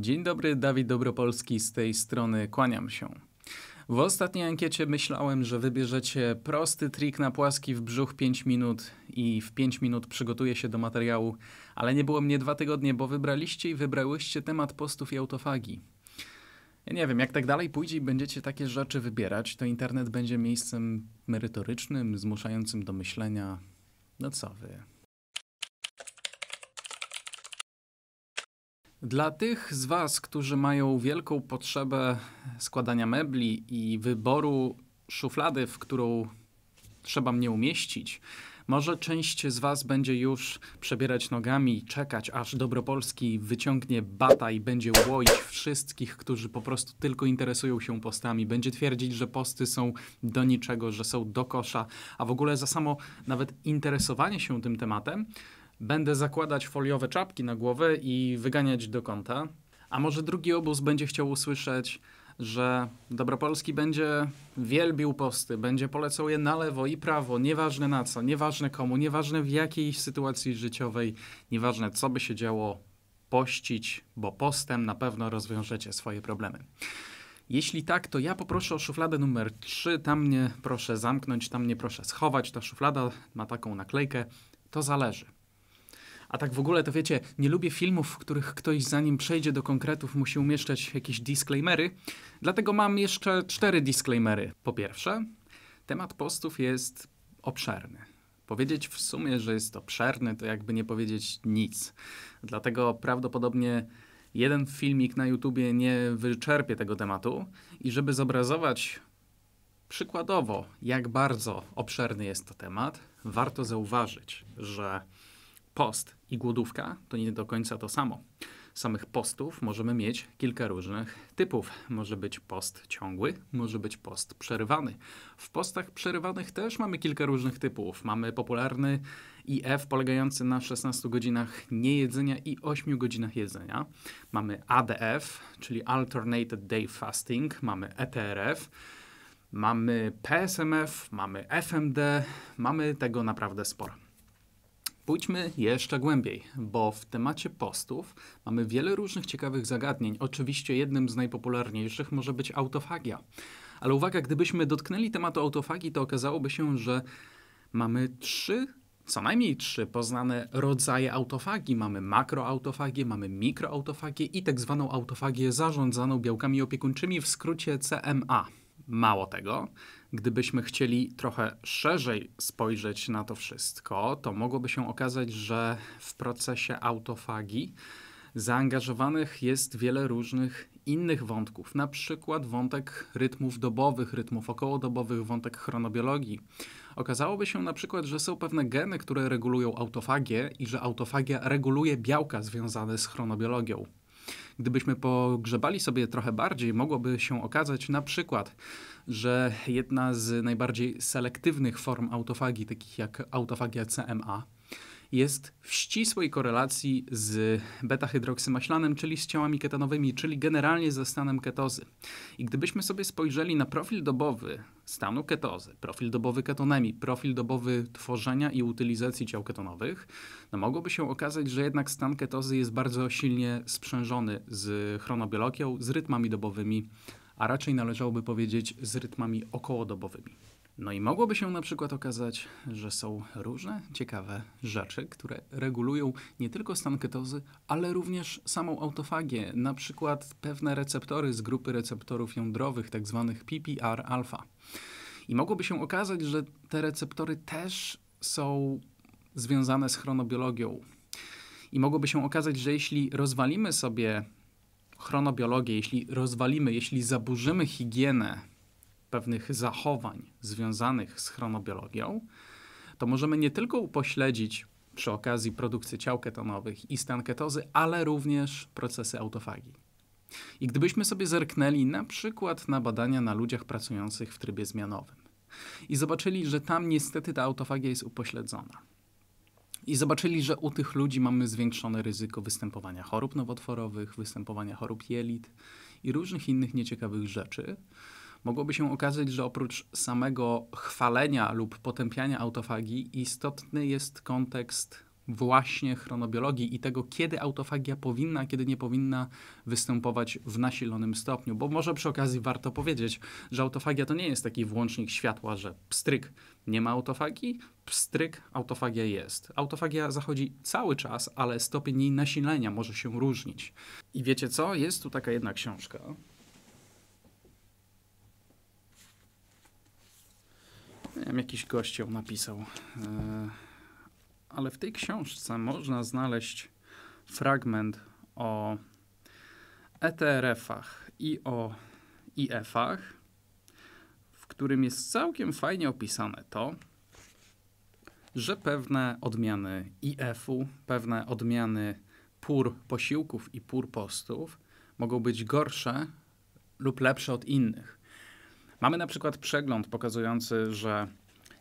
Dzień dobry, Dawid Dobropolski z tej strony, kłaniam się. W ostatniej ankiecie myślałem, że wybierzecie prosty trik na płaski w brzuch 5 minut i w 5 minut przygotuję się do materiału, ale nie było mnie dwa tygodnie, bo wybraliście i wybrałyście temat postów i autofagi. Ja nie wiem, jak tak dalej pójdzie i będziecie takie rzeczy wybierać, to internet będzie miejscem merytorycznym, zmuszającym do myślenia. No co wy, Dla tych z Was, którzy mają wielką potrzebę składania mebli i wyboru szuflady, w którą trzeba mnie umieścić, może część z Was będzie już przebierać nogami, czekać, aż Dobropolski wyciągnie bata i będzie łoić wszystkich, którzy po prostu tylko interesują się postami. Będzie twierdzić, że posty są do niczego, że są do kosza, a w ogóle za samo nawet interesowanie się tym tematem Będę zakładać foliowe czapki na głowę i wyganiać do kąta. A może drugi obóz będzie chciał usłyszeć, że Dobropolski będzie wielbił posty, będzie polecał je na lewo i prawo, nieważne na co, nieważne komu, nieważne w jakiej sytuacji życiowej, nieważne co by się działo, pościć, bo postem na pewno rozwiążecie swoje problemy. Jeśli tak, to ja poproszę o szufladę numer 3. Tam mnie proszę zamknąć, tam mnie proszę schować. Ta szuflada ma taką naklejkę. To zależy. A tak w ogóle to wiecie, nie lubię filmów, w których ktoś zanim przejdzie do konkretów musi umieszczać jakieś disclaimery. Dlatego mam jeszcze cztery disclaimery. Po pierwsze, temat postów jest obszerny. Powiedzieć w sumie, że jest obszerny, to jakby nie powiedzieć nic. Dlatego prawdopodobnie jeden filmik na YouTubie nie wyczerpie tego tematu. I żeby zobrazować przykładowo, jak bardzo obszerny jest to temat, warto zauważyć, że post i głodówka to nie do końca to samo. Samych postów możemy mieć kilka różnych typów. Może być post ciągły, może być post przerywany. W postach przerywanych też mamy kilka różnych typów. Mamy popularny IF polegający na 16 godzinach niejedzenia i 8 godzinach jedzenia. Mamy ADF, czyli Alternated Day Fasting, mamy ETRF, mamy PSMF, mamy FMD, mamy tego naprawdę sporo. Pójdźmy jeszcze głębiej, bo w temacie postów mamy wiele różnych ciekawych zagadnień. Oczywiście jednym z najpopularniejszych może być autofagia. Ale uwaga, gdybyśmy dotknęli tematu autofagii, to okazałoby się, że mamy trzy, co najmniej trzy poznane rodzaje autofagii. Mamy makroautofagię, mamy mikroautofagię i tak zwaną autofagię zarządzaną białkami opiekuńczymi, w skrócie CMA. Mało tego, gdybyśmy chcieli trochę szerzej spojrzeć na to wszystko, to mogłoby się okazać, że w procesie autofagi zaangażowanych jest wiele różnych innych wątków, na przykład wątek rytmów dobowych, rytmów okołodobowych, wątek chronobiologii. Okazałoby się na przykład, że są pewne geny, które regulują autofagię i że autofagia reguluje białka związane z chronobiologią. Gdybyśmy pogrzebali sobie trochę bardziej, mogłoby się okazać na przykład, że jedna z najbardziej selektywnych form autofagii, takich jak autofagia CMA, jest w ścisłej korelacji z beta-hydroksymaślanem, czyli z ciałami ketanowymi, czyli generalnie ze stanem ketozy. I gdybyśmy sobie spojrzeli na profil dobowy stanu ketozy, profil dobowy ketonemii, profil dobowy tworzenia i utylizacji ciał ketonowych, no mogłoby się okazać, że jednak stan ketozy jest bardzo silnie sprzężony z chronobiologią, z rytmami dobowymi a raczej należałoby powiedzieć z rytmami okołodobowymi. No i mogłoby się na przykład okazać, że są różne ciekawe rzeczy, które regulują nie tylko stan ketozy, ale również samą autofagię, na przykład pewne receptory z grupy receptorów jądrowych, tak zwanych PPR-alfa. I mogłoby się okazać, że te receptory też są związane z chronobiologią. I mogłoby się okazać, że jeśli rozwalimy sobie chronobiologię, jeśli rozwalimy, jeśli zaburzymy higienę pewnych zachowań związanych z chronobiologią, to możemy nie tylko upośledzić przy okazji produkcji ciał ketonowych i stan ketozy, ale również procesy autofagi. I gdybyśmy sobie zerknęli na przykład na badania na ludziach pracujących w trybie zmianowym i zobaczyli, że tam niestety ta autofagia jest upośledzona, i zobaczyli, że u tych ludzi mamy zwiększone ryzyko występowania chorób nowotworowych, występowania chorób jelit i różnych innych nieciekawych rzeczy. Mogłoby się okazać, że oprócz samego chwalenia lub potępiania autofagii istotny jest kontekst właśnie chronobiologii i tego, kiedy autofagia powinna, a kiedy nie powinna występować w nasilonym stopniu. Bo może przy okazji warto powiedzieć, że autofagia to nie jest taki włącznik światła, że pstryk nie ma autofagii, pstryk autofagia jest. Autofagia zachodzi cały czas, ale stopień jej nasilenia może się różnić. I wiecie co? Jest tu taka jedna książka. Nie wiem, jakiś gość ją napisał. Yy ale w tej książce można znaleźć fragment o ETRF-ach i o IF-ach, w którym jest całkiem fajnie opisane to, że pewne odmiany IF-u, pewne odmiany pór posiłków i pór postów mogą być gorsze lub lepsze od innych. Mamy na przykład przegląd pokazujący, że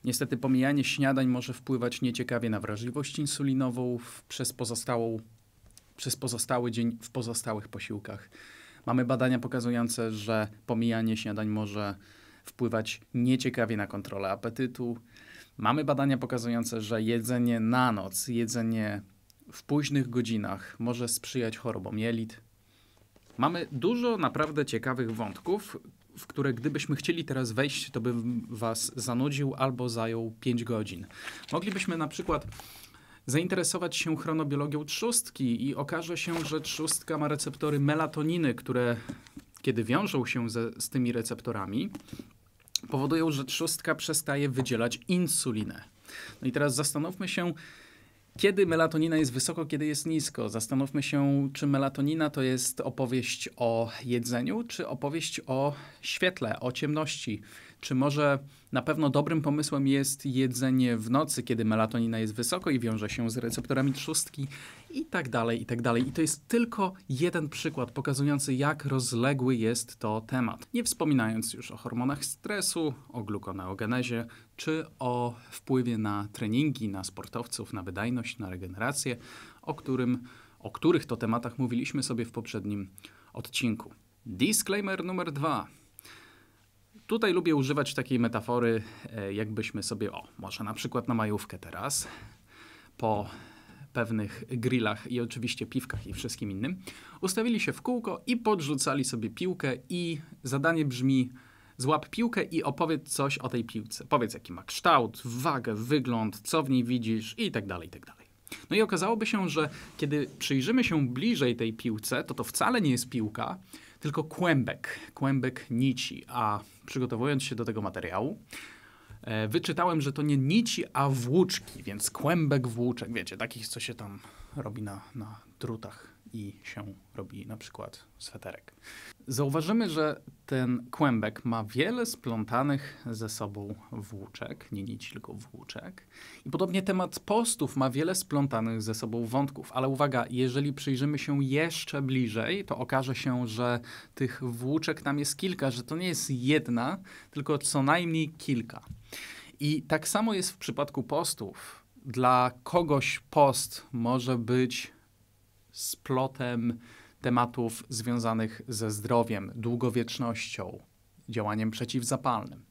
Niestety pomijanie śniadań może wpływać nieciekawie na wrażliwość insulinową przez, pozostałą, przez pozostały dzień w pozostałych posiłkach. Mamy badania pokazujące, że pomijanie śniadań może wpływać nieciekawie na kontrolę apetytu. Mamy badania pokazujące, że jedzenie na noc, jedzenie w późnych godzinach może sprzyjać chorobom jelit. Mamy dużo naprawdę ciekawych wątków, w które gdybyśmy chcieli teraz wejść, to bym Was zanudził albo zajął 5 godzin. Moglibyśmy na przykład zainteresować się chronobiologią trzustki i okaże się, że trzustka ma receptory melatoniny, które kiedy wiążą się ze, z tymi receptorami, powodują, że trzustka przestaje wydzielać insulinę. No i teraz zastanówmy się, kiedy melatonina jest wysoko, kiedy jest nisko? Zastanówmy się, czy melatonina to jest opowieść o jedzeniu, czy opowieść o świetle, o ciemności. Czy może na pewno dobrym pomysłem jest jedzenie w nocy, kiedy melatonina jest wysoko i wiąże się z receptorami trzustki i tak dalej, i tak dalej. I to jest tylko jeden przykład pokazujący, jak rozległy jest to temat. Nie wspominając już o hormonach stresu, o glukoneogenezie, czy o wpływie na treningi, na sportowców, na wydajność, na regenerację, o, którym, o których to tematach mówiliśmy sobie w poprzednim odcinku. Disclaimer numer dwa. Tutaj lubię używać takiej metafory, e, jakbyśmy sobie, o, może na przykład na majówkę teraz, po pewnych grillach i oczywiście piwkach i wszystkim innym, ustawili się w kółko i podrzucali sobie piłkę i zadanie brzmi Złap piłkę i opowiedz coś o tej piłce. Powiedz, jaki ma kształt, wagę, wygląd, co w niej widzisz i tak dalej, i tak dalej. No i okazałoby się, że kiedy przyjrzymy się bliżej tej piłce, to to wcale nie jest piłka, tylko kłębek, kłębek nici. A przygotowując się do tego materiału, e, wyczytałem, że to nie nici, a włóczki, więc kłębek włóczek, wiecie, takich, co się tam robi na, na drutach i się robi na przykład sweterek. Zauważymy, że ten kłębek ma wiele splątanych ze sobą włóczek, nie nic tylko włóczek. I podobnie temat postów ma wiele splątanych ze sobą wątków, ale uwaga, jeżeli przyjrzymy się jeszcze bliżej, to okaże się, że tych włóczek tam jest kilka, że to nie jest jedna, tylko co najmniej kilka. I tak samo jest w przypadku postów. Dla kogoś post może być splotem tematów związanych ze zdrowiem, długowiecznością, działaniem przeciwzapalnym.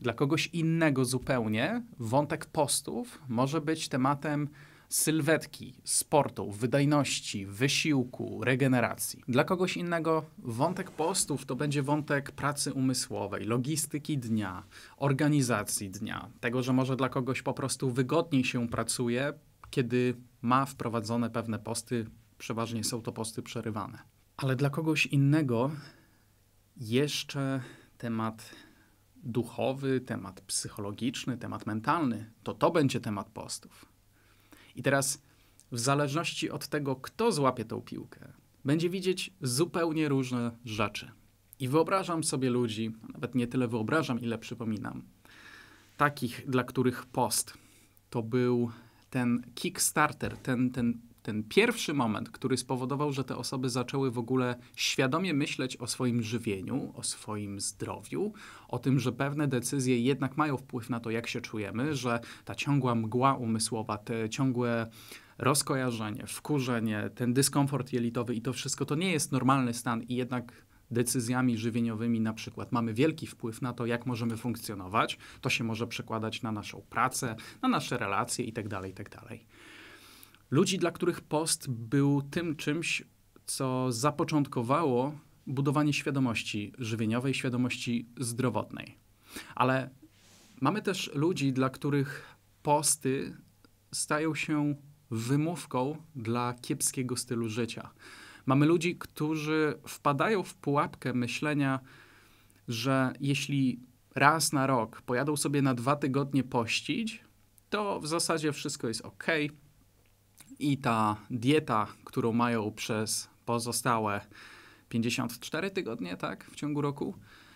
Dla kogoś innego zupełnie wątek postów może być tematem sylwetki, sportu, wydajności, wysiłku, regeneracji. Dla kogoś innego wątek postów to będzie wątek pracy umysłowej, logistyki dnia, organizacji dnia, tego, że może dla kogoś po prostu wygodniej się pracuje, kiedy ma wprowadzone pewne posty przeważnie są to posty przerywane. Ale dla kogoś innego jeszcze temat duchowy, temat psychologiczny, temat mentalny, to to będzie temat postów. I teraz, w zależności od tego, kto złapie tą piłkę, będzie widzieć zupełnie różne rzeczy. I wyobrażam sobie ludzi, nawet nie tyle wyobrażam, ile przypominam, takich, dla których post to był ten kickstarter, ten, ten ten pierwszy moment, który spowodował, że te osoby zaczęły w ogóle świadomie myśleć o swoim żywieniu, o swoim zdrowiu, o tym, że pewne decyzje jednak mają wpływ na to, jak się czujemy, że ta ciągła mgła umysłowa, te ciągłe rozkojarzenie, wkurzenie, ten dyskomfort jelitowy i to wszystko to nie jest normalny stan i jednak decyzjami żywieniowymi na przykład mamy wielki wpływ na to, jak możemy funkcjonować. To się może przekładać na naszą pracę, na nasze relacje itd., tak itd. Tak Ludzi, dla których post był tym czymś, co zapoczątkowało budowanie świadomości żywieniowej, świadomości zdrowotnej. Ale mamy też ludzi, dla których posty stają się wymówką dla kiepskiego stylu życia. Mamy ludzi, którzy wpadają w pułapkę myślenia, że jeśli raz na rok pojadą sobie na dwa tygodnie pościć, to w zasadzie wszystko jest ok, i ta dieta, którą mają przez pozostałe 54 tygodnie, tak, w ciągu roku,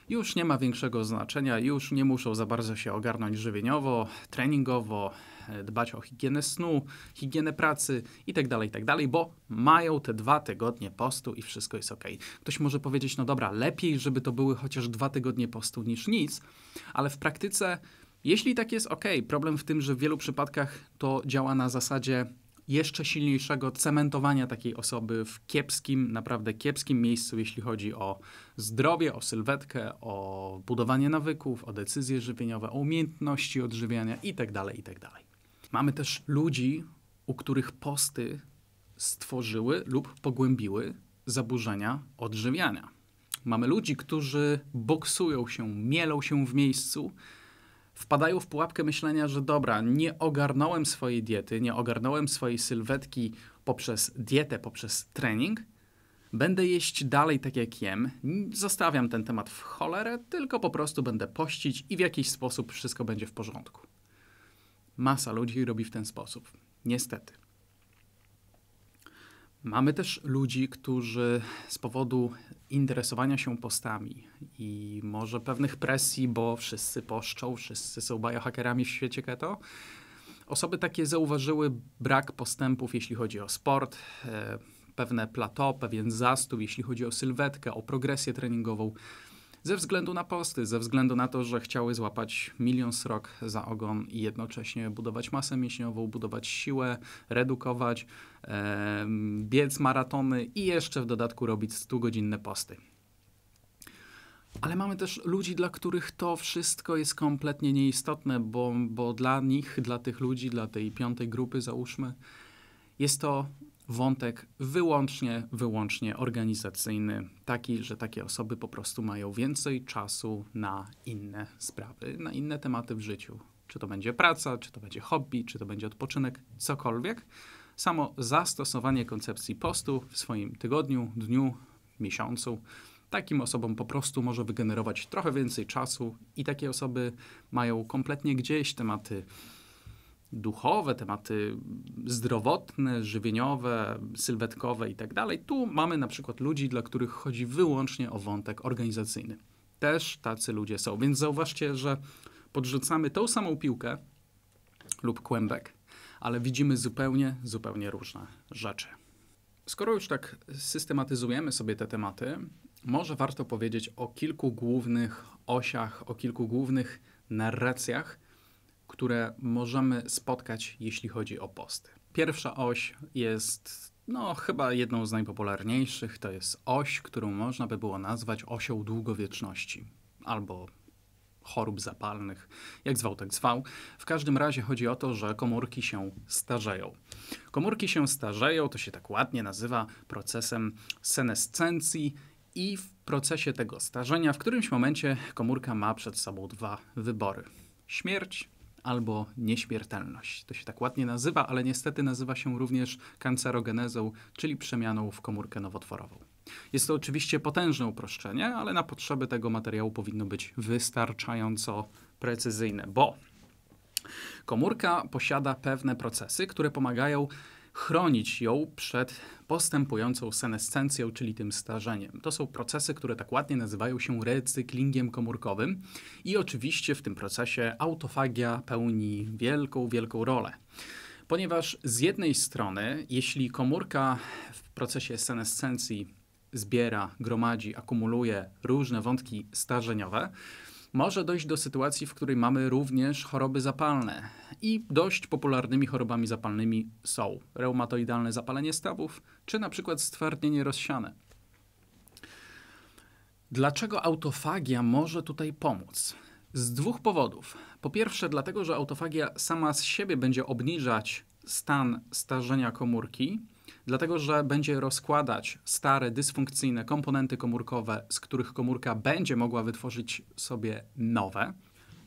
już nie ma większego znaczenia, już nie muszą za bardzo się ogarnąć żywieniowo, treningowo, e, dbać o higienę snu, higienę pracy itd., tak itd., tak bo mają te dwa tygodnie postu i wszystko jest ok. Ktoś może powiedzieć, no dobra, lepiej, żeby to były chociaż dwa tygodnie postu niż nic, ale w praktyce, jeśli tak jest ok, problem w tym, że w wielu przypadkach to działa na zasadzie jeszcze silniejszego cementowania takiej osoby w kiepskim, naprawdę kiepskim miejscu, jeśli chodzi o zdrowie, o sylwetkę, o budowanie nawyków, o decyzje żywieniowe, o umiejętności odżywiania itd. Tak itd. Tak Mamy też ludzi, u których posty stworzyły lub pogłębiły zaburzenia odżywiania. Mamy ludzi, którzy boksują się, mielą się w miejscu, wpadają w pułapkę myślenia, że dobra, nie ogarnąłem swojej diety, nie ogarnąłem swojej sylwetki poprzez dietę, poprzez trening, będę jeść dalej tak jak jem, zostawiam ten temat w cholerę, tylko po prostu będę pościć i w jakiś sposób wszystko będzie w porządku. Masa ludzi robi w ten sposób. Niestety. Mamy też ludzi, którzy z powodu interesowania się postami i może pewnych presji, bo wszyscy poszczą, wszyscy są biohackerami w świecie keto. Osoby takie zauważyły brak postępów, jeśli chodzi o sport, e, pewne plateau, pewien zastój, jeśli chodzi o sylwetkę, o progresję treningową ze względu na posty, ze względu na to, że chciały złapać milion srok za ogon i jednocześnie budować masę mięśniową, budować siłę, redukować, e, biec maratony i jeszcze w dodatku robić 100-godzinne posty. Ale mamy też ludzi, dla których to wszystko jest kompletnie nieistotne, bo, bo dla nich, dla tych ludzi, dla tej piątej grupy, załóżmy, jest to wątek wyłącznie, wyłącznie organizacyjny, taki, że takie osoby po prostu mają więcej czasu na inne sprawy, na inne tematy w życiu. Czy to będzie praca, czy to będzie hobby, czy to będzie odpoczynek, cokolwiek. Samo zastosowanie koncepcji postu w swoim tygodniu, dniu, miesiącu takim osobom po prostu może wygenerować trochę więcej czasu i takie osoby mają kompletnie gdzieś tematy duchowe, tematy zdrowotne, żywieniowe, sylwetkowe itd. Tak tu mamy na przykład ludzi, dla których chodzi wyłącznie o wątek organizacyjny. Też tacy ludzie są, więc zauważcie, że podrzucamy tą samą piłkę lub kłębek, ale widzimy zupełnie, zupełnie różne rzeczy. Skoro już tak systematyzujemy sobie te tematy, może warto powiedzieć o kilku głównych osiach, o kilku głównych narracjach, które możemy spotkać, jeśli chodzi o posty. Pierwsza oś jest no, chyba jedną z najpopularniejszych. To jest oś, którą można by było nazwać osią długowieczności albo chorób zapalnych, jak zwał, tak zwał. W każdym razie chodzi o to, że komórki się starzeją. Komórki się starzeją, to się tak ładnie nazywa procesem senescencji i w procesie tego starzenia w którymś momencie komórka ma przed sobą dwa wybory. Śmierć albo nieśmiertelność. To się tak ładnie nazywa, ale niestety nazywa się również kancerogenezą, czyli przemianą w komórkę nowotworową. Jest to oczywiście potężne uproszczenie, ale na potrzeby tego materiału powinno być wystarczająco precyzyjne, bo komórka posiada pewne procesy, które pomagają chronić ją przed postępującą senescencją, czyli tym starzeniem. To są procesy, które tak ładnie nazywają się recyklingiem komórkowym i oczywiście w tym procesie autofagia pełni wielką, wielką rolę. Ponieważ z jednej strony, jeśli komórka w procesie senescencji zbiera, gromadzi, akumuluje różne wątki starzeniowe, może dojść do sytuacji, w której mamy również choroby zapalne. I dość popularnymi chorobami zapalnymi są reumatoidalne zapalenie stawów, czy na przykład stwardnienie rozsiane. Dlaczego autofagia może tutaj pomóc? Z dwóch powodów. Po pierwsze, dlatego, że autofagia sama z siebie będzie obniżać stan starzenia komórki, Dlatego, że będzie rozkładać stare, dysfunkcyjne komponenty komórkowe, z których komórka będzie mogła wytworzyć sobie nowe.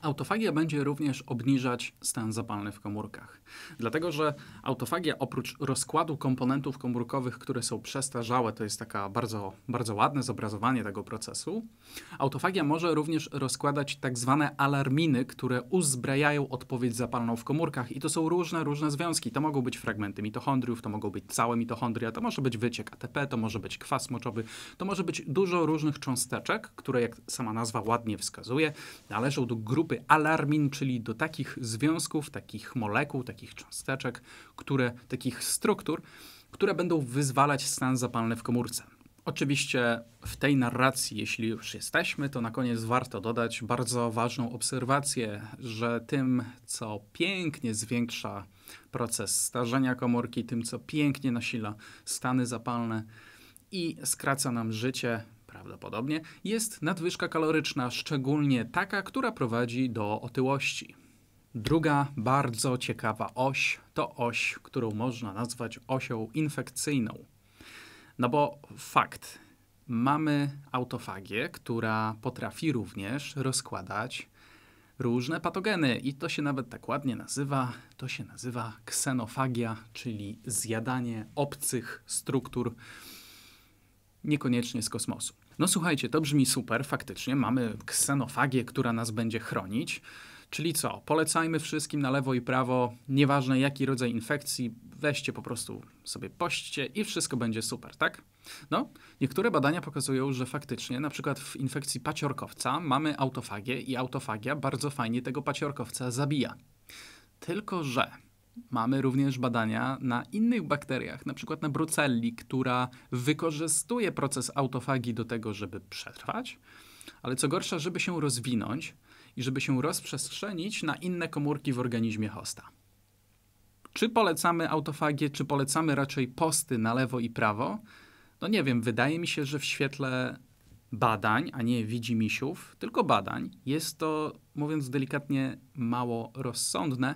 Autofagia będzie również obniżać stan zapalny w komórkach. Dlatego, że autofagia oprócz rozkładu komponentów komórkowych, które są przestarzałe, to jest taka bardzo, bardzo ładne zobrazowanie tego procesu, autofagia może również rozkładać tak zwane alarminy, które uzbrajają odpowiedź zapalną w komórkach i to są różne, różne związki. To mogą być fragmenty mitochondriów, to mogą być całe mitochondria, to może być wyciek ATP, to może być kwas moczowy, to może być dużo różnych cząsteczek, które jak sama nazwa ładnie wskazuje, należą do grupy grupy alarmin, czyli do takich związków, takich molekuł, takich cząsteczek, które, takich struktur, które będą wyzwalać stan zapalny w komórce. Oczywiście w tej narracji, jeśli już jesteśmy, to na koniec warto dodać bardzo ważną obserwację, że tym, co pięknie zwiększa proces starzenia komórki, tym, co pięknie nasila stany zapalne i skraca nam życie, prawdopodobnie, jest nadwyżka kaloryczna, szczególnie taka, która prowadzi do otyłości. Druga bardzo ciekawa oś to oś, którą można nazwać osią infekcyjną. No bo fakt, mamy autofagię, która potrafi również rozkładać różne patogeny i to się nawet tak ładnie nazywa, to się nazywa ksenofagia, czyli zjadanie obcych struktur, niekoniecznie z kosmosu. No słuchajcie, to brzmi super, faktycznie. Mamy ksenofagię, która nas będzie chronić. Czyli co? Polecajmy wszystkim na lewo i prawo, nieważne jaki rodzaj infekcji, weźcie po prostu sobie poście i wszystko będzie super, tak? No, niektóre badania pokazują, że faktycznie, na przykład w infekcji paciorkowca mamy autofagię i autofagia bardzo fajnie tego paciorkowca zabija. Tylko, że Mamy również badania na innych bakteriach, na przykład na brucelli, która wykorzystuje proces autofagi do tego, żeby przetrwać, ale co gorsza, żeby się rozwinąć i żeby się rozprzestrzenić na inne komórki w organizmie hosta. Czy polecamy autofagię, czy polecamy raczej posty na lewo i prawo? No nie wiem, wydaje mi się, że w świetle badań, a nie widzimisiów, tylko badań, jest to, mówiąc delikatnie, mało rozsądne,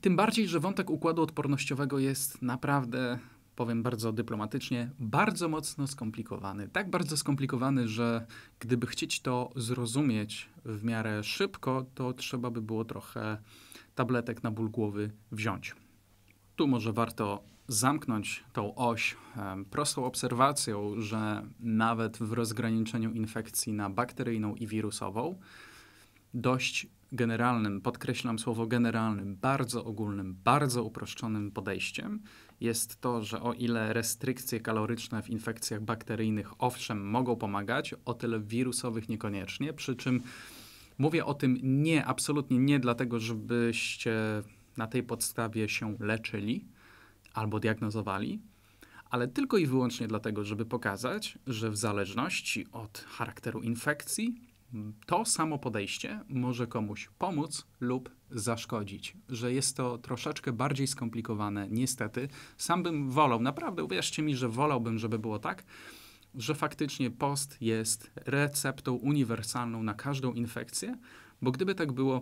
tym bardziej, że wątek układu odpornościowego jest naprawdę, powiem bardzo dyplomatycznie, bardzo mocno skomplikowany. Tak bardzo skomplikowany, że gdyby chcieć to zrozumieć w miarę szybko, to trzeba by było trochę tabletek na ból głowy wziąć. Tu może warto zamknąć tą oś prostą obserwacją, że nawet w rozgraniczeniu infekcji na bakteryjną i wirusową dość generalnym, podkreślam słowo generalnym, bardzo ogólnym, bardzo uproszczonym podejściem jest to, że o ile restrykcje kaloryczne w infekcjach bakteryjnych owszem mogą pomagać, o tyle wirusowych niekoniecznie. Przy czym mówię o tym nie, absolutnie nie dlatego, żebyście na tej podstawie się leczyli albo diagnozowali, ale tylko i wyłącznie dlatego, żeby pokazać, że w zależności od charakteru infekcji to samo podejście może komuś pomóc lub zaszkodzić, że jest to troszeczkę bardziej skomplikowane, niestety. Sam bym wolał, naprawdę uwierzcie mi, że wolałbym, żeby było tak, że faktycznie post jest receptą uniwersalną na każdą infekcję, bo gdyby tak było,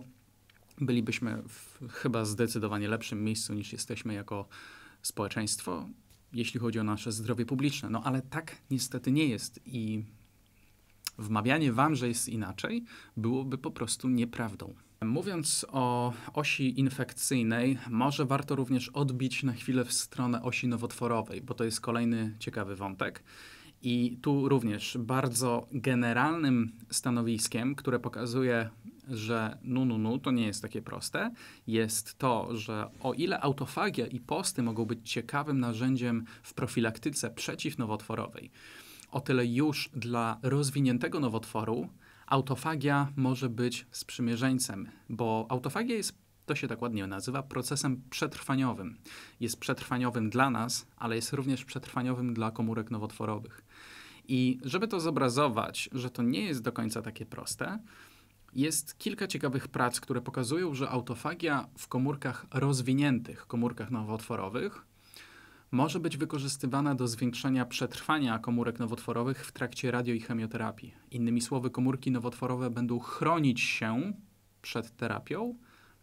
bylibyśmy w chyba zdecydowanie lepszym miejscu niż jesteśmy jako społeczeństwo, jeśli chodzi o nasze zdrowie publiczne. No ale tak niestety nie jest i wmawianie wam, że jest inaczej, byłoby po prostu nieprawdą. Mówiąc o osi infekcyjnej, może warto również odbić na chwilę w stronę osi nowotworowej, bo to jest kolejny ciekawy wątek. I tu również bardzo generalnym stanowiskiem, które pokazuje, że nu, nu, nu to nie jest takie proste, jest to, że o ile autofagia i posty mogą być ciekawym narzędziem w profilaktyce przeciwnowotworowej, nowotworowej, o tyle już dla rozwiniętego nowotworu autofagia może być sprzymierzeńcem, bo autofagia jest, to się tak ładnie nazywa, procesem przetrwaniowym. Jest przetrwaniowym dla nas, ale jest również przetrwaniowym dla komórek nowotworowych. I żeby to zobrazować, że to nie jest do końca takie proste, jest kilka ciekawych prac, które pokazują, że autofagia w komórkach rozwiniętych, komórkach nowotworowych, może być wykorzystywana do zwiększenia przetrwania komórek nowotworowych w trakcie radio i chemioterapii. Innymi słowy, komórki nowotworowe będą chronić się przed terapią,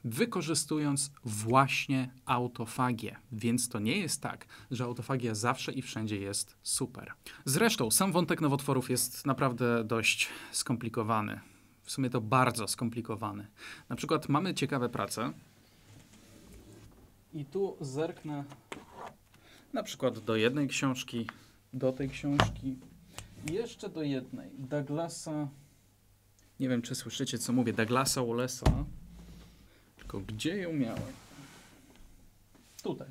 wykorzystując właśnie autofagię. Więc to nie jest tak, że autofagia zawsze i wszędzie jest super. Zresztą sam wątek nowotworów jest naprawdę dość skomplikowany. W sumie to bardzo skomplikowany. Na przykład mamy ciekawe prace. I tu zerknę na przykład do jednej książki, do tej książki i jeszcze do jednej. Douglasa, nie wiem czy słyszycie co mówię, Douglasa Wallace'a, tylko gdzie ją miałem? Tutaj.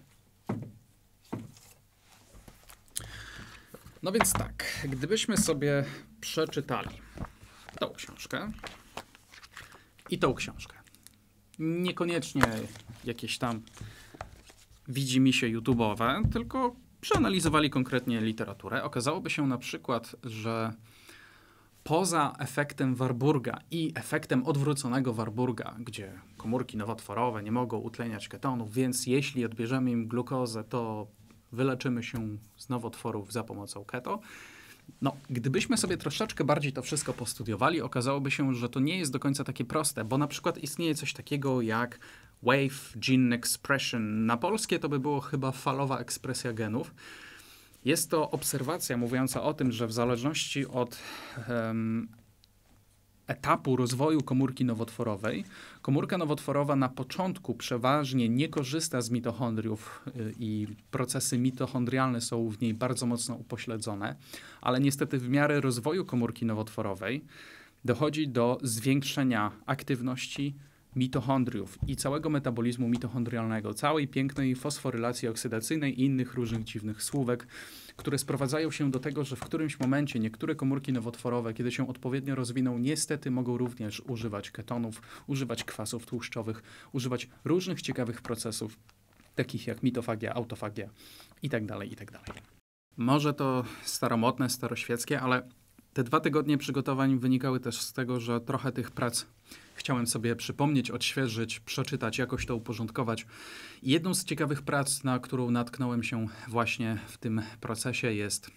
No więc tak, gdybyśmy sobie przeczytali tą książkę i tą książkę, niekoniecznie jakieś tam widzi mi się YouTube'owe, tylko przeanalizowali konkretnie literaturę. Okazałoby się na przykład, że poza efektem Warburga i efektem odwróconego Warburga, gdzie komórki nowotworowe nie mogą utleniać ketonów, więc jeśli odbierzemy im glukozę, to wyleczymy się z nowotworów za pomocą keto. No, gdybyśmy sobie troszeczkę bardziej to wszystko postudiowali, okazałoby się, że to nie jest do końca takie proste, bo na przykład istnieje coś takiego jak Wave Gene Expression na polskie to by było chyba falowa ekspresja genów. Jest to obserwacja mówiąca o tym, że w zależności od um, etapu rozwoju komórki nowotworowej, komórka nowotworowa na początku przeważnie nie korzysta z mitochondriów y, i procesy mitochondrialne są w niej bardzo mocno upośledzone, ale niestety w miarę rozwoju komórki nowotworowej dochodzi do zwiększenia aktywności mitochondriów i całego metabolizmu mitochondrialnego, całej pięknej fosforylacji oksydacyjnej i innych różnych dziwnych słówek, które sprowadzają się do tego, że w którymś momencie niektóre komórki nowotworowe, kiedy się odpowiednio rozwiną, niestety mogą również używać ketonów, używać kwasów tłuszczowych, używać różnych ciekawych procesów, takich jak mitofagia, autofagia itd. Tak itd. Tak Może to staromodne, staroświeckie, ale te dwa tygodnie przygotowań wynikały też z tego, że trochę tych prac chciałem sobie przypomnieć, odświeżyć, przeczytać, jakoś to uporządkować. Jedną z ciekawych prac, na którą natknąłem się właśnie w tym procesie, jest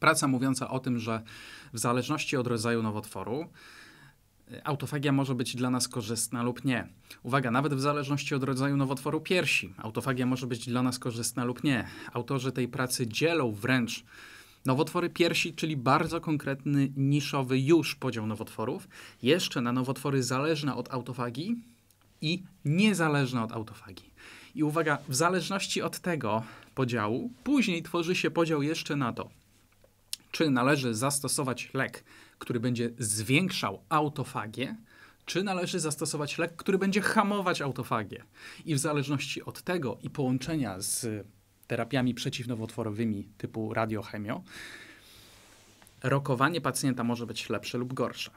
praca mówiąca o tym, że w zależności od rodzaju nowotworu, y, autofagia może być dla nas korzystna lub nie. Uwaga, nawet w zależności od rodzaju nowotworu piersi, autofagia może być dla nas korzystna lub nie. Autorzy tej pracy dzielą wręcz Nowotwory piersi, czyli bardzo konkretny, niszowy już podział nowotworów, jeszcze na nowotwory zależne od autofagii i niezależne od autofagii. I uwaga, w zależności od tego podziału, później tworzy się podział jeszcze na to, czy należy zastosować lek, który będzie zwiększał autofagię, czy należy zastosować lek, który będzie hamować autofagię. I w zależności od tego i połączenia z terapiami przeciwnowotworowymi typu radiochemio, rokowanie pacjenta może być lepsze lub gorsze.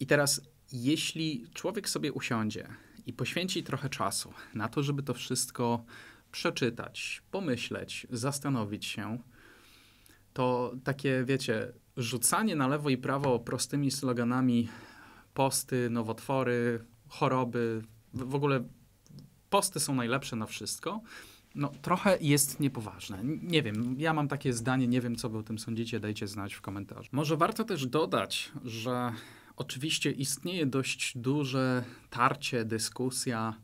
I teraz, jeśli człowiek sobie usiądzie i poświęci trochę czasu na to, żeby to wszystko przeczytać, pomyśleć, zastanowić się, to takie, wiecie, rzucanie na lewo i prawo prostymi sloganami posty, nowotwory, choroby, w ogóle posty są najlepsze na wszystko, no, trochę jest niepoważne. Nie wiem, ja mam takie zdanie, nie wiem, co wy o tym sądzicie, dajcie znać w komentarzu. Może warto też dodać, że oczywiście istnieje dość duże tarcie, dyskusja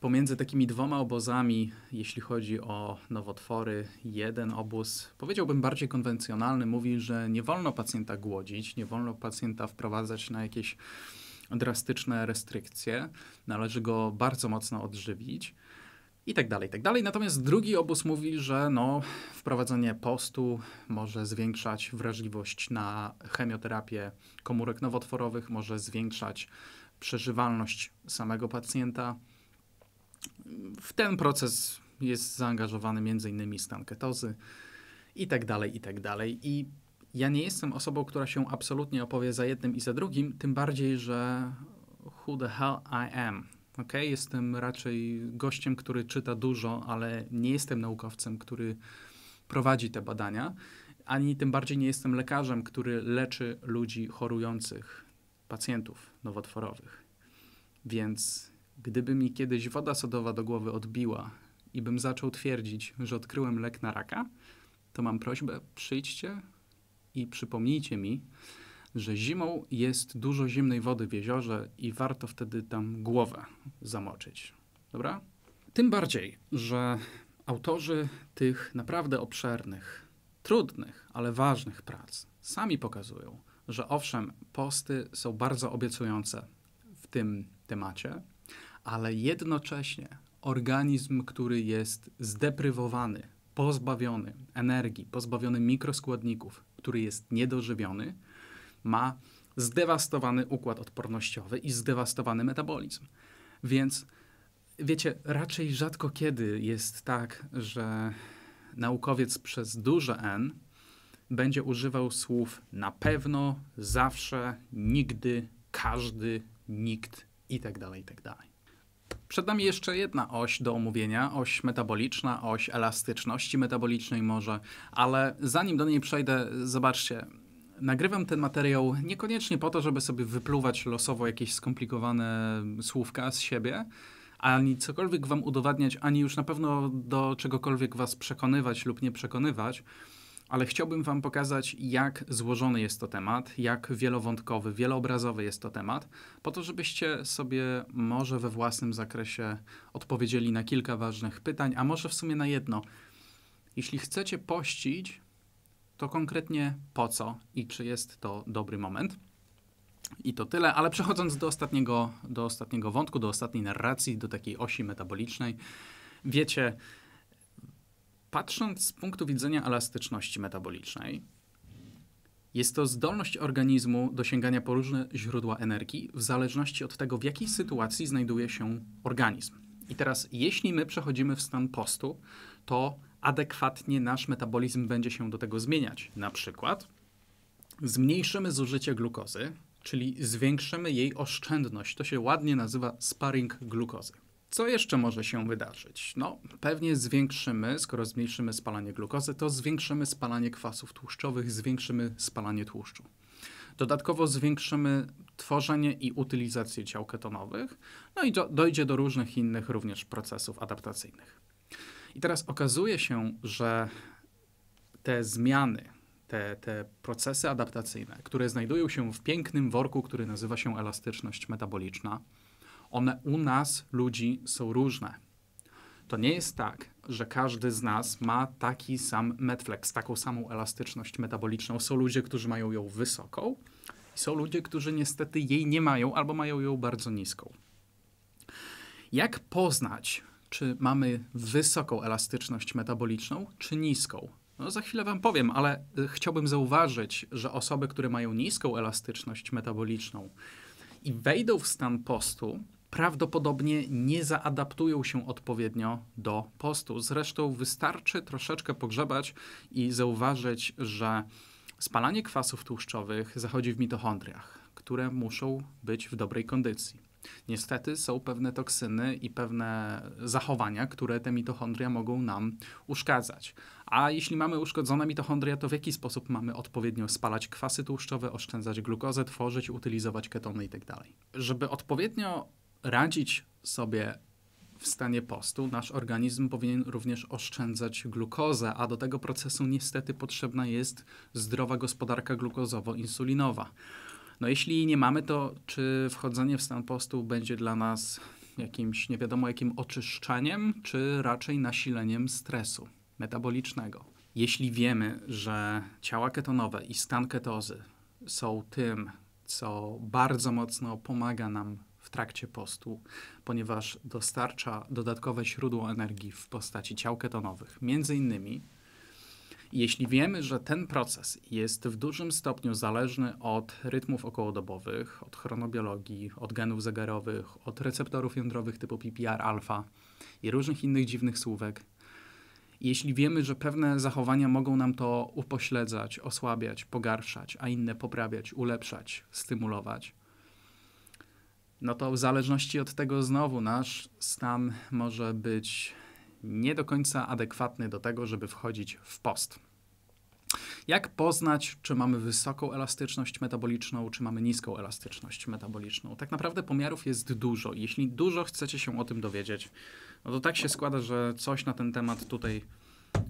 pomiędzy takimi dwoma obozami, jeśli chodzi o nowotwory. Jeden obóz, powiedziałbym bardziej konwencjonalny, mówi, że nie wolno pacjenta głodzić, nie wolno pacjenta wprowadzać na jakieś drastyczne restrykcje, należy go bardzo mocno odżywić i tak dalej, i tak dalej. Natomiast drugi obóz mówi, że no, wprowadzenie postu może zwiększać wrażliwość na chemioterapię komórek nowotworowych, może zwiększać przeżywalność samego pacjenta. W ten proces jest zaangażowany m.in. stan ketozy i tak dalej, i tak dalej. I ja nie jestem osobą, która się absolutnie opowie za jednym i za drugim, tym bardziej, że who the hell I am. OK, jestem raczej gościem, który czyta dużo, ale nie jestem naukowcem, który prowadzi te badania, ani tym bardziej nie jestem lekarzem, który leczy ludzi chorujących, pacjentów nowotworowych. Więc gdyby mi kiedyś woda sodowa do głowy odbiła i bym zaczął twierdzić, że odkryłem lek na raka, to mam prośbę: przyjdźcie i przypomnijcie mi, że zimą jest dużo zimnej wody w jeziorze i warto wtedy tam głowę zamoczyć. Dobra? Tym bardziej, że autorzy tych naprawdę obszernych, trudnych, ale ważnych prac sami pokazują, że owszem, posty są bardzo obiecujące w tym temacie, ale jednocześnie organizm, który jest zdeprywowany, pozbawiony energii, pozbawiony mikroskładników, który jest niedożywiony, ma zdewastowany układ odpornościowy i zdewastowany metabolizm. Więc wiecie, raczej rzadko kiedy jest tak, że naukowiec przez duże N będzie używał słów na pewno, zawsze, nigdy, każdy, nikt itd. Tak itd. Tak Przed nami jeszcze jedna oś do omówienia, oś metaboliczna, oś elastyczności metabolicznej może, ale zanim do niej przejdę, zobaczcie, Nagrywam ten materiał niekoniecznie po to, żeby sobie wypluwać losowo jakieś skomplikowane słówka z siebie, ani cokolwiek wam udowadniać, ani już na pewno do czegokolwiek was przekonywać lub nie przekonywać, ale chciałbym wam pokazać, jak złożony jest to temat, jak wielowątkowy, wieloobrazowy jest to temat, po to, żebyście sobie może we własnym zakresie odpowiedzieli na kilka ważnych pytań, a może w sumie na jedno. Jeśli chcecie pościć, to konkretnie po co i czy jest to dobry moment. I to tyle, ale przechodząc do ostatniego, do ostatniego wątku, do ostatniej narracji, do takiej osi metabolicznej, wiecie, patrząc z punktu widzenia elastyczności metabolicznej, jest to zdolność organizmu do sięgania po różne źródła energii w zależności od tego, w jakiej sytuacji znajduje się organizm. I teraz, jeśli my przechodzimy w stan postu, to adekwatnie nasz metabolizm będzie się do tego zmieniać. Na przykład zmniejszymy zużycie glukozy, czyli zwiększymy jej oszczędność. To się ładnie nazywa sparing glukozy. Co jeszcze może się wydarzyć? No, pewnie zwiększymy, skoro zmniejszymy spalanie glukozy, to zwiększymy spalanie kwasów tłuszczowych, zwiększymy spalanie tłuszczu. Dodatkowo zwiększymy tworzenie i utylizację ciał ketonowych, no i do, dojdzie do różnych innych również procesów adaptacyjnych. I teraz okazuje się, że te zmiany, te, te procesy adaptacyjne, które znajdują się w pięknym worku, który nazywa się elastyczność metaboliczna, one u nas, ludzi, są różne. To nie jest tak, że każdy z nas ma taki sam metflex, taką samą elastyczność metaboliczną. Są ludzie, którzy mają ją wysoką, i są ludzie, którzy niestety jej nie mają albo mają ją bardzo niską. Jak poznać czy mamy wysoką elastyczność metaboliczną, czy niską. No, za chwilę Wam powiem, ale y, chciałbym zauważyć, że osoby, które mają niską elastyczność metaboliczną i wejdą w stan postu, prawdopodobnie nie zaadaptują się odpowiednio do postu. Zresztą wystarczy troszeczkę pogrzebać i zauważyć, że spalanie kwasów tłuszczowych zachodzi w mitochondriach, które muszą być w dobrej kondycji. Niestety są pewne toksyny i pewne zachowania, które te mitochondria mogą nam uszkadzać. A jeśli mamy uszkodzone mitochondria, to w jaki sposób mamy odpowiednio spalać kwasy tłuszczowe, oszczędzać glukozę, tworzyć, utylizować ketony itd. Tak Żeby odpowiednio radzić sobie w stanie postu, nasz organizm powinien również oszczędzać glukozę, a do tego procesu niestety potrzebna jest zdrowa gospodarka glukozowo-insulinowa. No jeśli nie mamy, to czy wchodzenie w stan postu będzie dla nas jakimś nie wiadomo jakim oczyszczaniem, czy raczej nasileniem stresu metabolicznego? Jeśli wiemy, że ciała ketonowe i stan ketozy są tym, co bardzo mocno pomaga nam w trakcie postu, ponieważ dostarcza dodatkowe źródło energii w postaci ciał ketonowych, między innymi jeśli wiemy, że ten proces jest w dużym stopniu zależny od rytmów okołodobowych, od chronobiologii, od genów zegarowych, od receptorów jądrowych typu PPR-alfa i różnych innych dziwnych słówek, jeśli wiemy, że pewne zachowania mogą nam to upośledzać, osłabiać, pogarszać, a inne poprawiać, ulepszać, stymulować, no to w zależności od tego znowu nasz stan może być nie do końca adekwatny do tego, żeby wchodzić w post. Jak poznać, czy mamy wysoką elastyczność metaboliczną, czy mamy niską elastyczność metaboliczną? Tak naprawdę pomiarów jest dużo. Jeśli dużo chcecie się o tym dowiedzieć, no to tak się składa, że coś na ten temat tutaj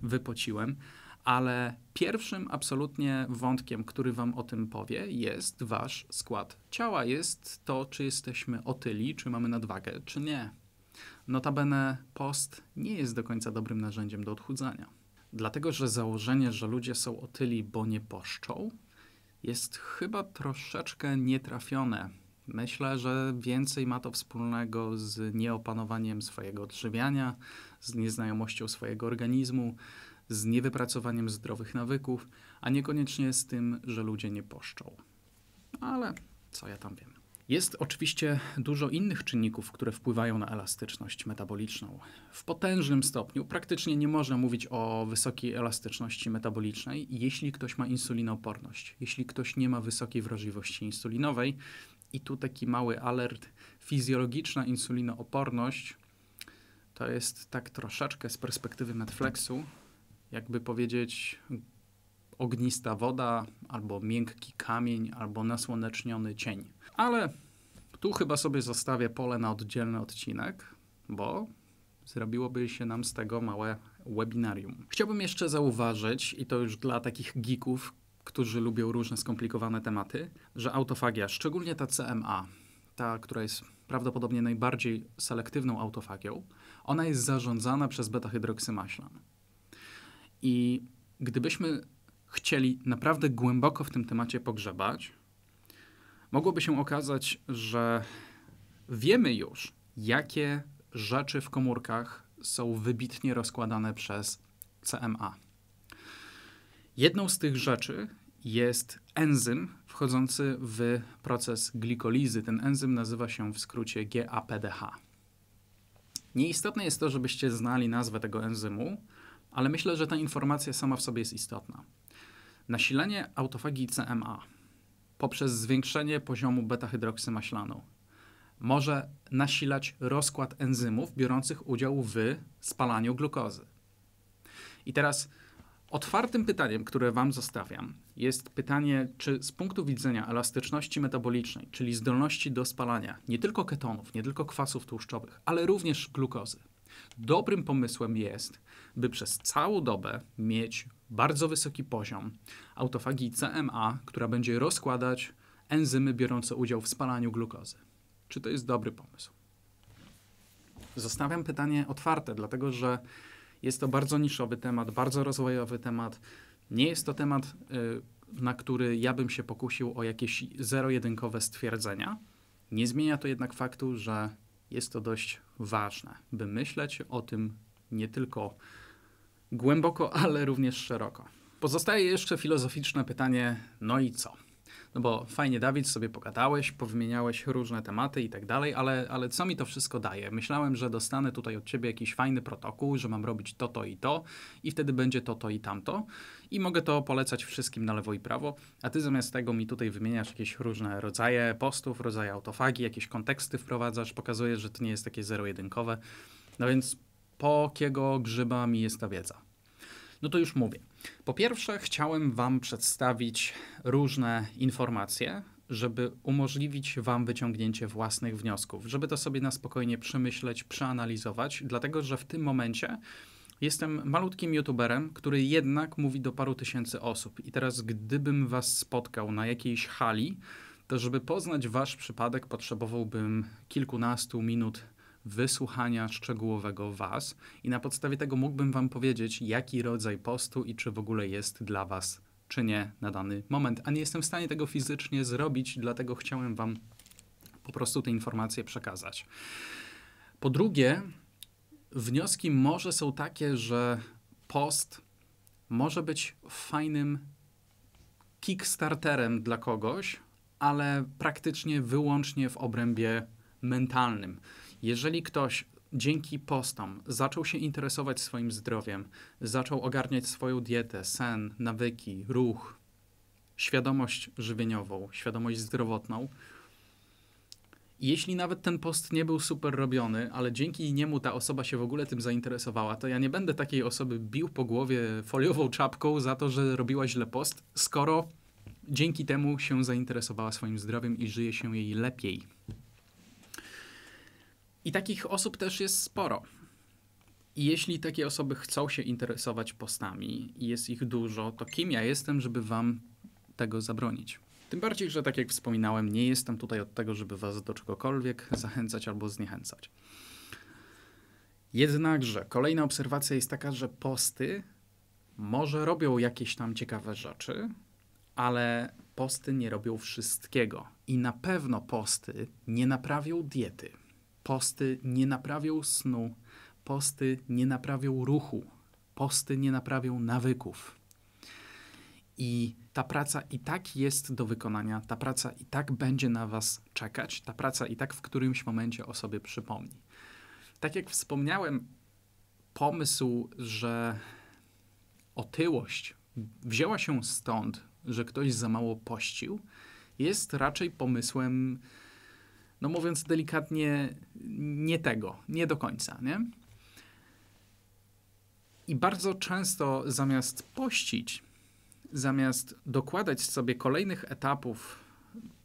wypociłem. Ale pierwszym absolutnie wątkiem, który Wam o tym powie, jest Wasz skład ciała. Jest to, czy jesteśmy otyli, czy mamy nadwagę, czy nie. Notabene post nie jest do końca dobrym narzędziem do odchudzania. Dlatego, że założenie, że ludzie są otyli, bo nie poszczą, jest chyba troszeczkę nietrafione. Myślę, że więcej ma to wspólnego z nieopanowaniem swojego odżywiania, z nieznajomością swojego organizmu, z niewypracowaniem zdrowych nawyków, a niekoniecznie z tym, że ludzie nie poszczą. Ale co ja tam wiem. Jest oczywiście dużo innych czynników, które wpływają na elastyczność metaboliczną. W potężnym stopniu praktycznie nie można mówić o wysokiej elastyczności metabolicznej, jeśli ktoś ma insulinooporność, jeśli ktoś nie ma wysokiej wrażliwości insulinowej. I tu taki mały alert: fizjologiczna insulinooporność to jest tak troszeczkę z perspektywy Netflixu, jakby powiedzieć ognista woda, albo miękki kamień, albo nasłoneczniony cień. Ale tu chyba sobie zostawię pole na oddzielny odcinek, bo zrobiłoby się nam z tego małe webinarium. Chciałbym jeszcze zauważyć, i to już dla takich geeków, którzy lubią różne skomplikowane tematy, że autofagia, szczególnie ta CMA, ta, która jest prawdopodobnie najbardziej selektywną autofagią, ona jest zarządzana przez beta-hydroksymaślan. I gdybyśmy chcieli naprawdę głęboko w tym temacie pogrzebać, mogłoby się okazać, że wiemy już, jakie rzeczy w komórkach są wybitnie rozkładane przez CMA. Jedną z tych rzeczy jest enzym wchodzący w proces glikolizy. Ten enzym nazywa się w skrócie GAPDH. Nieistotne jest to, żebyście znali nazwę tego enzymu, ale myślę, że ta informacja sama w sobie jest istotna. Nasilenie autofagii CMA poprzez zwiększenie poziomu beta-hydroksymaślanu może nasilać rozkład enzymów biorących udział w spalaniu glukozy. I teraz otwartym pytaniem, które Wam zostawiam, jest pytanie, czy z punktu widzenia elastyczności metabolicznej, czyli zdolności do spalania nie tylko ketonów, nie tylko kwasów tłuszczowych, ale również glukozy, dobrym pomysłem jest by przez całą dobę mieć bardzo wysoki poziom autofagii CMA, która będzie rozkładać enzymy biorące udział w spalaniu glukozy. Czy to jest dobry pomysł? Zostawiam pytanie otwarte, dlatego że jest to bardzo niszowy temat, bardzo rozwojowy temat. Nie jest to temat, y, na który ja bym się pokusił o jakieś zero-jedynkowe stwierdzenia. Nie zmienia to jednak faktu, że jest to dość ważne, by myśleć o tym nie tylko głęboko, ale również szeroko. Pozostaje jeszcze filozoficzne pytanie, no i co? No bo fajnie, Dawid, sobie pogadałeś, powymieniałeś różne tematy i tak dalej, ale, ale co mi to wszystko daje? Myślałem, że dostanę tutaj od ciebie jakiś fajny protokół, że mam robić to, to i to, i wtedy będzie to, to i tamto. I mogę to polecać wszystkim na lewo i prawo, a ty zamiast tego mi tutaj wymieniasz jakieś różne rodzaje postów, rodzaje autofagi, jakieś konteksty wprowadzasz, pokazujesz, że to nie jest takie zero-jedynkowe. No więc po jakiego mi jest ta wiedza? No to już mówię. Po pierwsze, chciałem Wam przedstawić różne informacje, żeby umożliwić Wam wyciągnięcie własnych wniosków, żeby to sobie na spokojnie przemyśleć, przeanalizować, dlatego że w tym momencie jestem malutkim youtuberem, który jednak mówi do paru tysięcy osób. I teraz, gdybym Was spotkał na jakiejś hali, to żeby poznać Wasz przypadek, potrzebowałbym kilkunastu minut wysłuchania szczegółowego Was i na podstawie tego mógłbym Wam powiedzieć, jaki rodzaj postu i czy w ogóle jest dla Was, czy nie na dany moment. A nie jestem w stanie tego fizycznie zrobić, dlatego chciałem Wam po prostu te informacje przekazać. Po drugie, wnioski może są takie, że post może być fajnym kickstarterem dla kogoś, ale praktycznie wyłącznie w obrębie mentalnym. Jeżeli ktoś dzięki postom zaczął się interesować swoim zdrowiem, zaczął ogarniać swoją dietę, sen, nawyki, ruch, świadomość żywieniową, świadomość zdrowotną, jeśli nawet ten post nie był super robiony, ale dzięki niemu ta osoba się w ogóle tym zainteresowała, to ja nie będę takiej osoby bił po głowie foliową czapką za to, że robiła źle post, skoro dzięki temu się zainteresowała swoim zdrowiem i żyje się jej lepiej. I takich osób też jest sporo. I jeśli takie osoby chcą się interesować postami i jest ich dużo, to kim ja jestem, żeby wam tego zabronić? Tym bardziej, że tak jak wspominałem, nie jestem tutaj od tego, żeby was do czegokolwiek zachęcać albo zniechęcać. Jednakże kolejna obserwacja jest taka, że posty może robią jakieś tam ciekawe rzeczy, ale posty nie robią wszystkiego. I na pewno posty nie naprawią diety. Posty nie naprawią snu, posty nie naprawią ruchu, posty nie naprawią nawyków. I ta praca i tak jest do wykonania, ta praca i tak będzie na Was czekać, ta praca i tak w którymś momencie o sobie przypomni. Tak jak wspomniałem, pomysł, że otyłość wzięła się stąd, że ktoś za mało pościł, jest raczej pomysłem no mówiąc delikatnie, nie tego, nie do końca, nie? I bardzo często zamiast pościć, zamiast dokładać sobie kolejnych etapów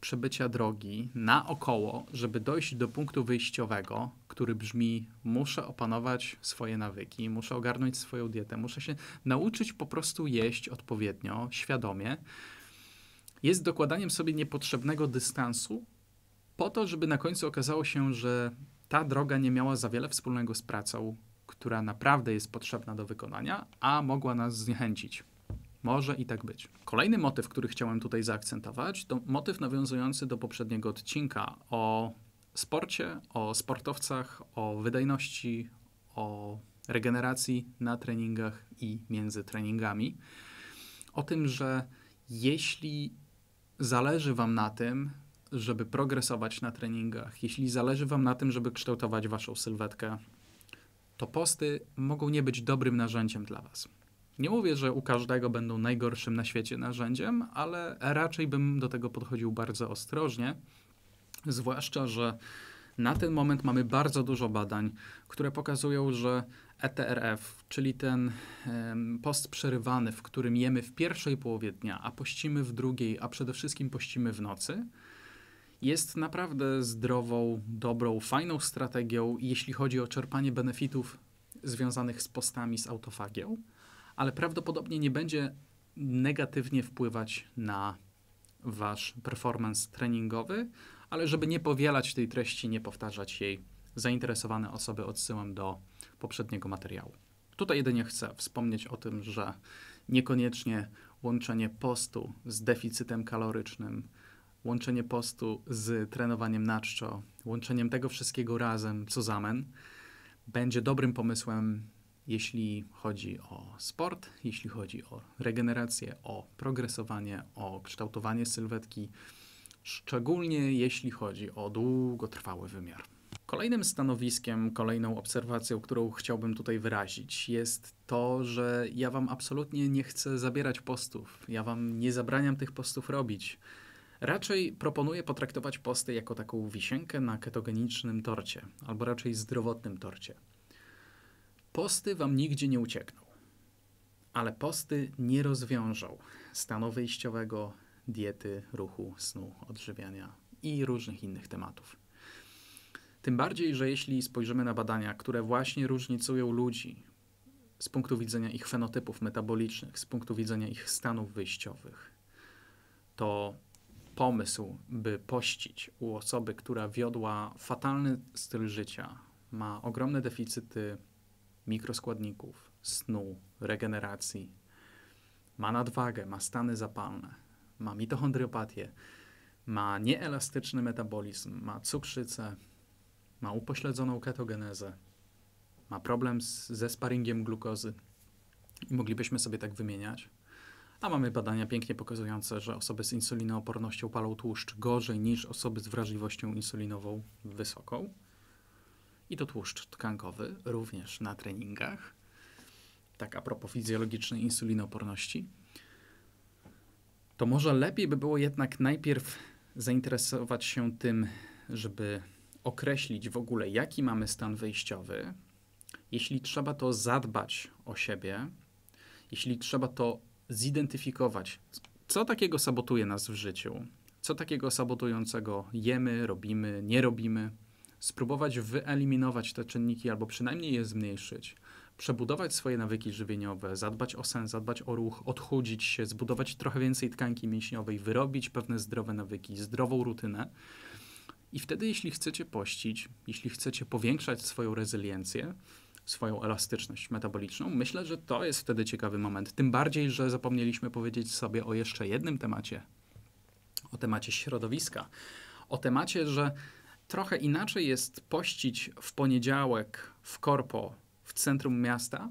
przebycia drogi naokoło, żeby dojść do punktu wyjściowego, który brzmi: muszę opanować swoje nawyki, muszę ogarnąć swoją dietę, muszę się nauczyć po prostu jeść odpowiednio, świadomie, jest dokładaniem sobie niepotrzebnego dystansu po to, żeby na końcu okazało się, że ta droga nie miała za wiele wspólnego z pracą, która naprawdę jest potrzebna do wykonania, a mogła nas zniechęcić. Może i tak być. Kolejny motyw, który chciałem tutaj zaakcentować, to motyw nawiązujący do poprzedniego odcinka o sporcie, o sportowcach, o wydajności, o regeneracji na treningach i między treningami. O tym, że jeśli zależy Wam na tym, żeby progresować na treningach, jeśli zależy Wam na tym, żeby kształtować Waszą sylwetkę, to posty mogą nie być dobrym narzędziem dla Was. Nie mówię, że u każdego będą najgorszym na świecie narzędziem, ale raczej bym do tego podchodził bardzo ostrożnie, zwłaszcza, że na ten moment mamy bardzo dużo badań, które pokazują, że ETRF, czyli ten post przerywany, w którym jemy w pierwszej połowie dnia, a pościmy w drugiej, a przede wszystkim pościmy w nocy, jest naprawdę zdrową, dobrą, fajną strategią, jeśli chodzi o czerpanie benefitów związanych z postami z autofagią, ale prawdopodobnie nie będzie negatywnie wpływać na wasz performance treningowy, ale żeby nie powielać tej treści, nie powtarzać jej, zainteresowane osoby odsyłam do poprzedniego materiału. Tutaj jedynie chcę wspomnieć o tym, że niekoniecznie łączenie postu z deficytem kalorycznym łączenie postu z trenowaniem na czczo, łączeniem tego wszystkiego razem, co zamen, będzie dobrym pomysłem, jeśli chodzi o sport, jeśli chodzi o regenerację, o progresowanie, o kształtowanie sylwetki, szczególnie jeśli chodzi o długotrwały wymiar. Kolejnym stanowiskiem, kolejną obserwacją, którą chciałbym tutaj wyrazić, jest to, że ja Wam absolutnie nie chcę zabierać postów. Ja Wam nie zabraniam tych postów robić. Raczej proponuję potraktować posty jako taką wisienkę na ketogenicznym torcie, albo raczej zdrowotnym torcie. Posty wam nigdzie nie uciekną, ale posty nie rozwiążą stanu wyjściowego, diety, ruchu, snu, odżywiania i różnych innych tematów. Tym bardziej, że jeśli spojrzymy na badania, które właśnie różnicują ludzi z punktu widzenia ich fenotypów metabolicznych, z punktu widzenia ich stanów wyjściowych, to pomysł, by pościć u osoby, która wiodła fatalny styl życia, ma ogromne deficyty mikroskładników, snu, regeneracji, ma nadwagę, ma stany zapalne, ma mitochondriopatię, ma nieelastyczny metabolizm, ma cukrzycę, ma upośledzoną ketogenezę, ma problem z, ze sparingiem glukozy. I moglibyśmy sobie tak wymieniać. A mamy badania pięknie pokazujące, że osoby z insulinoopornością palą tłuszcz gorzej niż osoby z wrażliwością insulinową wysoką. I to tłuszcz tkankowy również na treningach. Tak a propos fizjologicznej insulinoporności. To może lepiej by było jednak najpierw zainteresować się tym, żeby określić w ogóle, jaki mamy stan wyjściowy. Jeśli trzeba to zadbać o siebie, jeśli trzeba to zidentyfikować, co takiego sabotuje nas w życiu, co takiego sabotującego jemy, robimy, nie robimy, spróbować wyeliminować te czynniki albo przynajmniej je zmniejszyć, przebudować swoje nawyki żywieniowe, zadbać o sen, zadbać o ruch, odchudzić się, zbudować trochę więcej tkanki mięśniowej, wyrobić pewne zdrowe nawyki, zdrową rutynę. I wtedy, jeśli chcecie pościć, jeśli chcecie powiększać swoją rezyliencję, swoją elastyczność metaboliczną. Myślę, że to jest wtedy ciekawy moment. Tym bardziej, że zapomnieliśmy powiedzieć sobie o jeszcze jednym temacie o temacie środowiska, o temacie, że trochę inaczej jest pościć w poniedziałek w korpo w centrum miasta,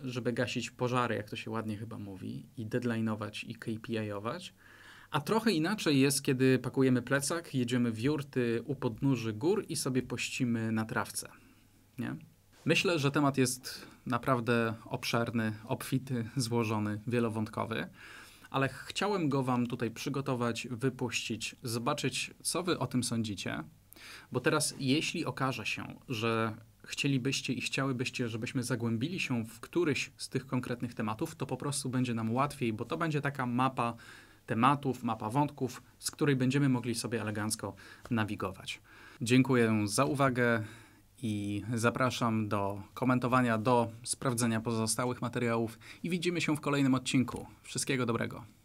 żeby gasić pożary, jak to się ładnie chyba mówi, i deadline'ować i KPI-ować. A trochę inaczej jest, kiedy pakujemy plecak, jedziemy w jurty u podnóży gór i sobie pościmy na trawce. Nie? Myślę, że temat jest naprawdę obszerny, obfity, złożony, wielowątkowy, ale chciałem go Wam tutaj przygotować, wypuścić, zobaczyć, co Wy o tym sądzicie, bo teraz, jeśli okaże się, że chcielibyście i chciałybyście, żebyśmy zagłębili się w któryś z tych konkretnych tematów, to po prostu będzie nam łatwiej, bo to będzie taka mapa tematów, mapa wątków, z której będziemy mogli sobie elegancko nawigować. Dziękuję za uwagę i zapraszam do komentowania, do sprawdzenia pozostałych materiałów i widzimy się w kolejnym odcinku. Wszystkiego dobrego.